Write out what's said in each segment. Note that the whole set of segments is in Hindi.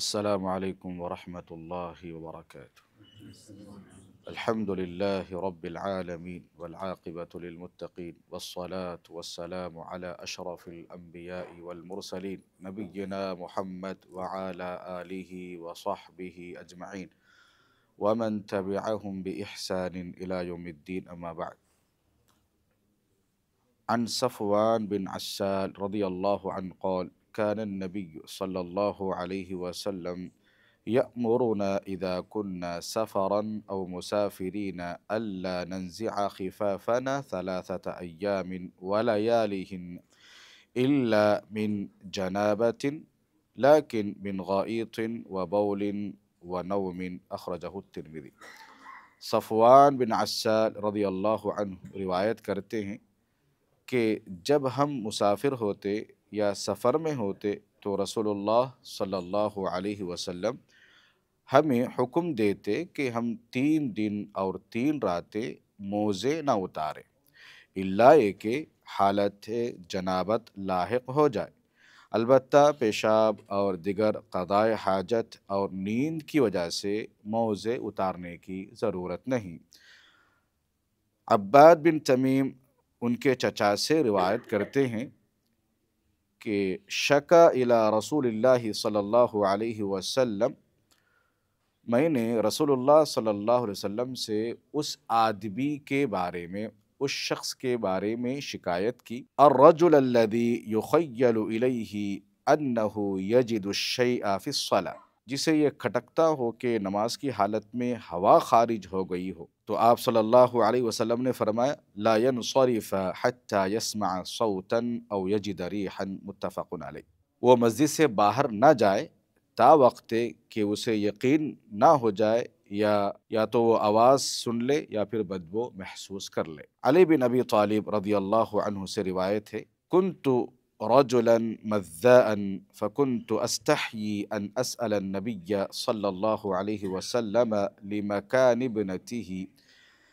السلام عليكم ورحمة الله وبركاته الحمد لله رب العالمين والعاقبة للمتقين والصلاة والسلام على أشرف الأنبياء والمرسلين نبينا محمد وعلى آله وصحبه أجمعين ومن تبعهم بإحسان إلى يوم الدين أما بعد عن صفوان بن عسال رضي الله عنه قال كان النبي صلى الله عليه وسلم يأمرنا إذا كنا سفرا أو مسافرين ألا ننزع خفافنا ثلاثة أيام ولياليهن إلا من جنابة لكن من غائط وبول ونوم أخرجه الترمذي صفوان بن عسال رضي الله عنه روایت کرتے ہیں کہ جب ہم مسافر ہوتے या सफ़र में होते तो रसोल्ला सल्लल्लाहु अलैहि वसल्लम हमें हुक्म देते कि हम तीन दिन और तीन रातें मोज़े ना उतारें इल्ला के हालत जनाबत लाक हो जाए अलबत् पेशाब और दिगर कदाय हाजत और नींद की वजह से मोज़े उतारने की ज़रूरत नहीं अब्बाद बिन तमीम उनके चचा से रिवायत करते हैं कि शका इला रसूल सल्लल्लाहु अलैहि वसल्लम मैंने रसूलुल्लाह सल्लल्लाहु अलैहि वसल्लम से उस आदमी के बारे में उस शख्स के बारे में शिकायत की और रजुल रजुल्लदी युखैल इलैहि अन्नहु यजिदुशै आफ़िसला जिसे ये खटकता हो कि नमाज की हालत में हवा खारिज हो गई हो तो आप सल्लल्लाहु अलैहि वसल्लम ने फरमाया लायन शरीफ़ हत्या यसमा सऊतन अव यजदरी हन मुतफ़न आल वो मस्जिद से बाहर ना जाए ता वक्त कि उसे यकीन ना हो जाए या या तो वो आवाज़ सुन ले या फिर बदबू महसूस कर ले अली बिन अबी तालिब रदी अल्लाह से रिवायत है कुन तो رجلا مذاء فكنت استحيي ان اسال النبي صلى الله عليه وسلم لمكان ابنته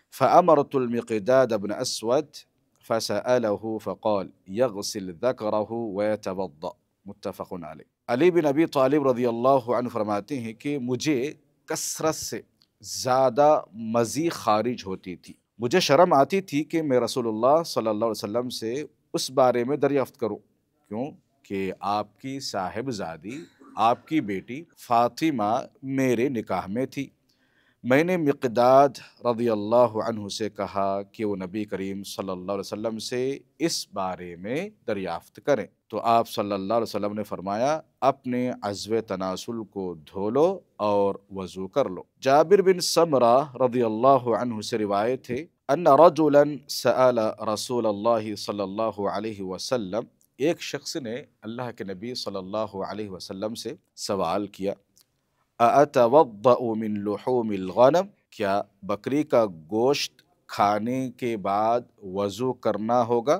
فامرت المقداد بن اسود فساله فقال يغسل ذكره ويتوضا متفق عليه علي بن ابي طالب رضي الله عنه فرماتے ہیں کہ مجھے کثرت سے زیادہ خارج ہوتی تھی مجي شرم آتی تھی کہ میں رسول الله صلى الله عليه وسلم سي اس بارے میں دریافت کروں क्यों कि आपकी साहिबजादी आपकी बेटी फातिमा मेरे निकाह में थी मैंने मकदाद रदी अल्लाह से कहा कि वो नबी करीम सल्लल्लाहु अलैहि वसल्लम से इस बारे में दरियाफ़्त करें तो आप सल्लल्लाहु अलैहि वसल्लम ने फरमाया अपने अजव तनासुल को धो लो और वज़ू कर लो जाबिर बिन समरा रदी अल्लाह से रिवायत है अन्ना रजुलन सअल रसूल अल्लाह सल्लल्लाहु अलैहि वसल्लम एक शख्स ने अल्लाह के नबी सल्लल्लाहु अलैहि वसल्लम से सवाल किया अतवमिन गनम क्या बकरी का गोश्त खाने के बाद वज़ू करना होगा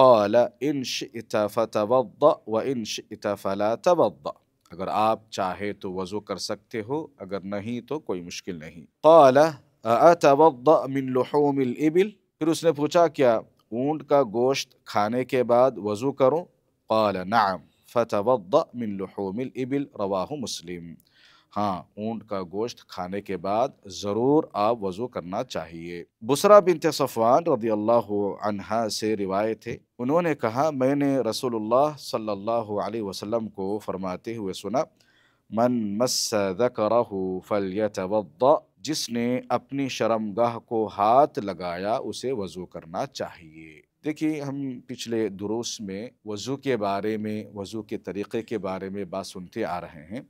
कौल इनश इतफ़तव व इनश इतफ़ला तवब अगर आप चाहे तो वज़ू कर सकते हो अगर नहीं तो कोई मुश्किल नहीं कौल अतवमिन लहमिलबिल फिर उसने पूछा क्या ऊँट का गोश्त खाने के बाद वज़ू करूँ कल नाम फ़तवद मिन इबिल रवाह मुस्लिम हाँ ऊँट का गोश्त खाने के बाद ज़रूर आप वज़ू करना चाहिए बुसरा बिनत सफ़ान रदी अल्लाह से रिवायत है उन्होंने कहा मैंने रसोल सल्लल्लाहु अलैहि को फ़रमाते हुए सुना मन मस फ़लियत जिसने अपनी शर्मगाह को हाथ लगाया उसे वज़ू करना चाहिए देखिए हम पिछले दुरुस में वज़ू के बारे में वज़ू के तरीक़े के बारे में बात सुनते आ रहे हैं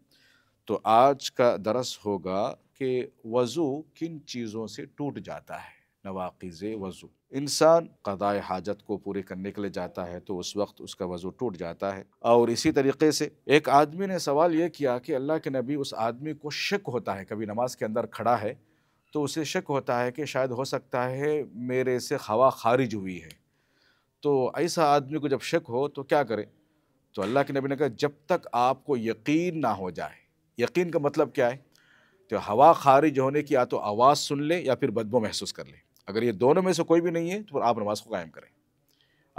तो आज का दरस होगा कि वज़ू किन चीज़ों से टूट जाता है नवाक़ वज़ू इंसान कदाए हाजत को पूरे करने के लिए जाता है तो उस वक्त उसका वज़ू टूट जाता है और इसी तरीके से एक आदमी ने सवाल ये किया कि अल्लाह के नबी उस आदमी को शक होता है कभी नमाज के अंदर खड़ा है तो उसे शक होता है कि शायद हो सकता है मेरे से हवा खारिज हुई है तो ऐसा आदमी को जब शक हो तो क्या करें तो अल्लाह के नबी ने कहा जब तक आपको यकीन ना हो जाए यकीन का मतलब क्या है तो हवा खारिज होने की या तो आवाज़ सुन ले या फिर बदबू महसूस कर ले अगर ये दोनों में से कोई भी नहीं है तो आप नमाज को कायम करें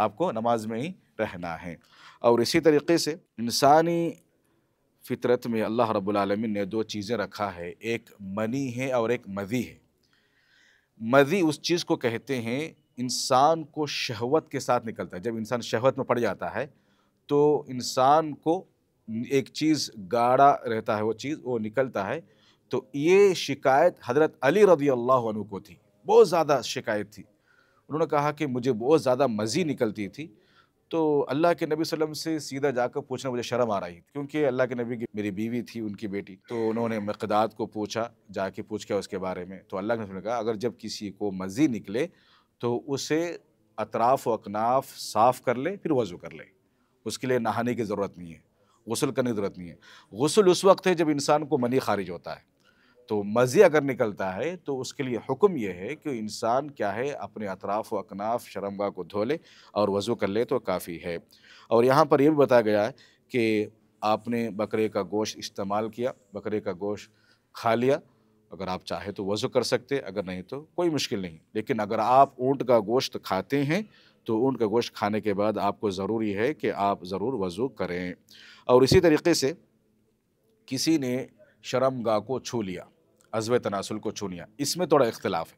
आपको नमाज में ही रहना है और इसी तरीके से इंसानी फितरत में अल्लाह रब्लम ने दो चीज़ें रखा है एक मनी है और एक मदी है मदी उस चीज़ को कहते हैं इंसान को शहवत के साथ निकलता है जब इंसान शहवत में पड़ जाता है तो इंसान को एक चीज़ गाढ़ा रहता है वो चीज़ वो निकलता है तो ये शिकायत हज़रत अली रदी अल्लाह को थी बहुत ज़्यादा शिकायत थी उन्होंने कहा कि मुझे बहुत ज़्यादा मज़ी निकलती थी तो अल्लाह के नबी वसल्लम से सीधा जाकर पूछना मुझे शर्म आ रही थी क्योंकि अल्लाह के नबी की मेरी बीवी थी उनकी बेटी तो उन्होंने मकदाद को पूछा जाके पूछ गया उसके बारे में तो अल्लाह ने कहा अगर जब किसी को मज़ी निकले तो उसे अतराफ़ व अकनाफ साफ़ कर ले फिर वज़ू कर ले उसके लिए नहाने की ज़रूरत नहीं है गसल करने की ज़रूरत नहीं है गसल उस वक्त है जब इंसान को मनी खारिज होता है तो मज़े अगर निकलता है तो उसके लिए हुक्म यह है कि इंसान क्या है अपने अतराफ़ व अकनाफ़ शर्मगा को धो ले और वज़ू कर ले तो काफ़ी है और यहाँ पर यह भी बताया गया है कि आपने बकरे का गोश्त इस्तेमाल किया बकरे का गोश्त खा लिया अगर आप चाहे तो वज़ू कर सकते अगर नहीं तो कोई मुश्किल नहीं लेकिन अगर आप ऊँट का गोश्त खाते हैं तो ऊँट का गोश्त खाने के बाद आपको ज़रूरी है कि आप ज़रूर वज़ू करें और इसी तरीके से किसी ने शर्मगाह को छू लिया अजव तनासल को लिया इसमें थोड़ा इख्तलाफ है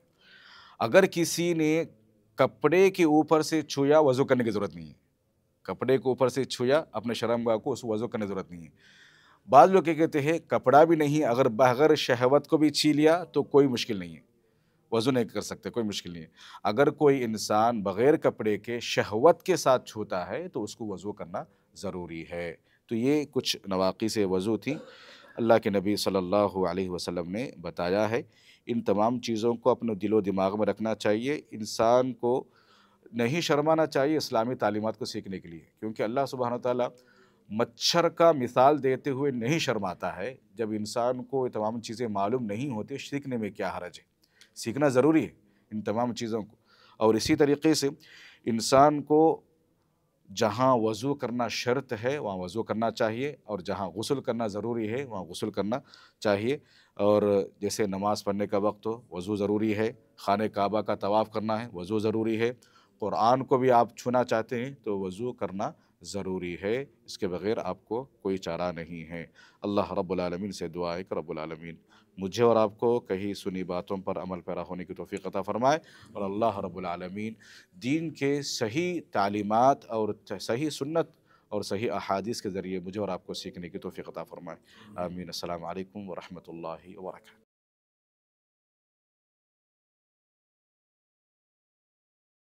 अगर किसी ने कपड़े के ऊपर से छुया वज़ू करने की ज़रूरत नहीं है कपड़े के ऊपर से छुया अपने शर्मगा को उस वज़ू करने की ज़रूरत नहीं है बाद लोग क्या कहते हैं कपड़ा भी नहीं अगर बहगर शहवत को भी छी लिया तो कोई मुश्किल नहीं है वज़ू नहीं कर सकते कोई मुश्किल नहीं है अगर कोई इंसान बग़ैर कपड़े के शहवत के साथ छूता है तो उसको वज़ू करना ज़रूरी है तो ये कुछ नवाक़ी से वज़ू थी अल्लाह के नबी सल्लल्लाहु अलैहि वसल्लम ने बताया है इन तमाम चीज़ों को अपने दिलो दिमाग में रखना चाहिए इंसान को नहीं शर्माना चाहिए इस्लामी तलीमत को सीखने के लिए क्योंकि अल्लाह सुबहान ताली मच्छर का मिसाल देते हुए नहीं शर्माता है जब इंसान को ये तमाम चीज़ें मालूम नहीं होती सीखने में क्या हरज है सीखना ज़रूरी है इन तमाम चीज़ों को और इसी तरीके से इंसान को जहाँ वज़ू करना शर्त है वहाँ वज़ू करना चाहिए और जहाँ गसल करना ज़रूरी है वहाँ गसल करना चाहिए और जैसे नमाज़ पढ़ने का वक्त हो वज़ू ज़रूरी है खान काबा का तवाफ़ करना है वज़ू ज़रूरी है क़ुरान को भी आप छूना चाहते हैं तो वज़ू करना ज़रूरी है इसके बगैर आपको कोई चारा नहीं है अल्लाह रब्लमिन से दुआ है कि रब्लमिन मुझे और आपको कहीं सुनी बातों पर अमल पैरा होने की तोफ़ी अता फ़रमाए और अल्लाह रब्लमिन दीन के सही तालीमत और सही सुन्नत और सही अहादीस के ज़रिए मुझे और आपको सीखने की तोफ़ी अता फ़रमाए आमीन अल्लाम वरहमल वर्क